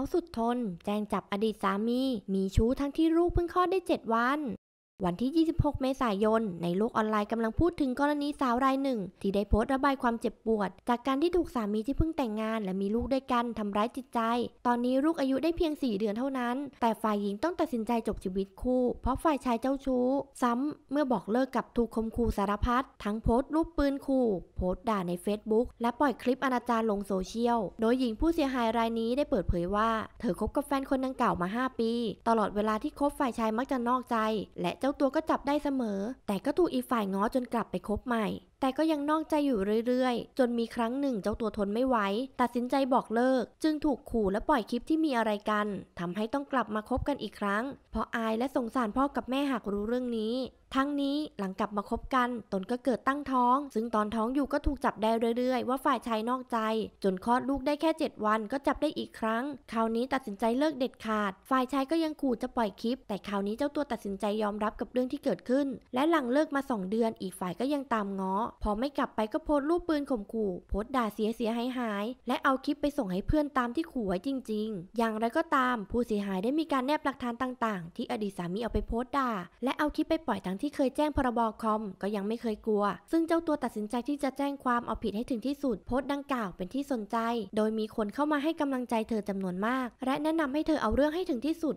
าวสุดทนแจ้งจับอดีตสามี มีชู้ทั้งที่ลูกเพิ่งคลอดได้ 7 วันวันที่ 26 เมษายน ในโลกออนไลน์กำลังพูดถึงกรณีสาวรายหนึ่งที่ได้โพสต์ระบายความเจ็บปวดจากการที่ถูกสามีที่เพิ่งแต่งงานและมีลูกด้วยกันทำร้ายจิตใจ ตอนนี้ลูกอายุได้เพียง 4 เดือนเท่านั้น แต่ฝ่ายหญิงต้องตัดสินใจจบชีวิตคู่เพราะฝ่ายชายเจ้าชู้ซ้ำ เมื่อบอกเลิกกับถูกคมคู่สารพัดทั้งโพสต์รูปปืนคู่โพสต์ด่าใน Facebook และปล่อยคลิปอนาจารลงโซเชียล โดยหญิงผู้เสียหายรายนี้ได้เปิดเผยว่า เธอคบกับแฟนคนดังกล่าวมา 5 ปี ตลอดเวลาที่คบฝ่ายชายมักจะนอกใจ และเจ้า้าตัวก็จับได้เสมอ แต่ก็ถูกอีกฝ่ายง้อจนกลับไปคบใหม่แต่ก็ยังนอกใจอยู่เรื่อยๆ จนมีครั้งหนึ่ง เจ้าตัวทนไม่ไหวตัดสินใจบอกเลิก จึงถูกขู่และปล่อยคลิปที่มีอะไรกัน ทำให้ต้องกลับมาคบกันอีกครั้ง เพราะอายและสงสารพ่อกับแม่หากรู้เรื่องนี้ ทั้งนี้หลังกลับมาคบกันตนก็เกิดตั้งท้อง ซึ่งตอนท้องอยู่ก็ถูกจับได้เรื่อยๆ ว่าฝ่ายชายนอกใจ จนคลอดลูกได้แค่ 7 วันก็จับได้อีกครั้ง คราวนี้ตัดสินใจเลิกเด็ดขาด ฝ่ายชายก็ยังขู่จะปล่อยคลิป แต่คราวนี้เจ้าตัวตัดสินใจยอมรับกับเรื่องที่เกิดขึ้น และหลังเลิกมา 2 เดือน อีกฝ่ายก็ยังตามง้อพอไม่กลับไปก็โพสรูปปืนข่มขู่ โพสด่าเสียเสียหายหาย และเอาคลิปไปส่งให้เพื่อนตามที่ขู่ไว้จริง ๆ อย่างไรก็ตามผู้เสียหายได้มีการแนบหลักฐานต่างๆ ที่อดีตสามีเอาไปโพสด่า และเอาคลิปไปปล่อยทั้งที่เคยแจ้งพรบคอม ก็ยังไม่เคยกลัว ซึ่งเจ้าตัวตัดสินใจที่จะแจ้งความเอาผิดให้ถึงที่สุดโพสต์ดังกล่าวเป็นที่สนใจ โดยมีคนเข้ามาให้กำลังใจเธอจำนวนมาก และแนะนำให้เธอเอาเรื่องให้ถึงที่สุด